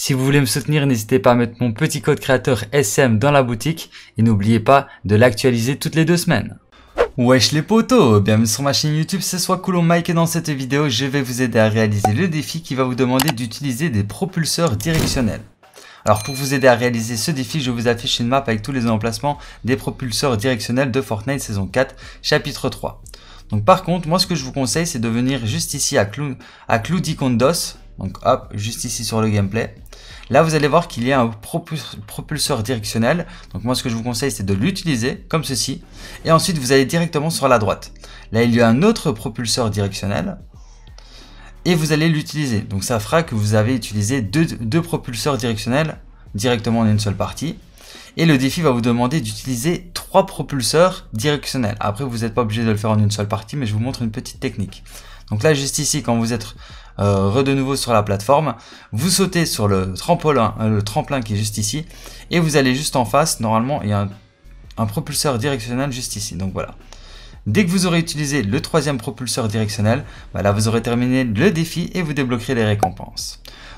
Si vous voulez me soutenir, n'hésitez pas à mettre mon petit code créateur SM dans la boutique et n'oubliez pas de l'actualiser toutes les deux semaines. Wesh les potos Bienvenue sur ma chaîne YouTube, c'est soit Coulon Mike et dans cette vidéo, je vais vous aider à réaliser le défi qui va vous demander d'utiliser des propulseurs directionnels. Alors pour vous aider à réaliser ce défi, je vous affiche une map avec tous les emplacements des propulseurs directionnels de Fortnite saison 4, chapitre 3. Donc par contre, moi ce que je vous conseille, c'est de venir juste ici à, Clou à donc hop, juste ici sur le gameplay. Là, vous allez voir qu'il y a un propulseur directionnel. Donc moi, ce que je vous conseille, c'est de l'utiliser comme ceci. Et ensuite, vous allez directement sur la droite. Là, il y a un autre propulseur directionnel. Et vous allez l'utiliser. Donc ça fera que vous avez utilisé deux, deux propulseurs directionnels directement en une seule partie et le défi va vous demander d'utiliser trois propulseurs directionnels. Après, vous n'êtes pas obligé de le faire en une seule partie, mais je vous montre une petite technique. Donc là, juste ici, quand vous êtes euh, de nouveau sur la plateforme, vous sautez sur le tremplin, euh, le tremplin qui est juste ici, et vous allez juste en face. Normalement, il y a un, propulseur directionnel juste ici. Donc voilà. Dès que vous aurez utilisé le troisième propulseur directionnel, bah là vous aurez terminé le défi et vous débloquerez les récompenses.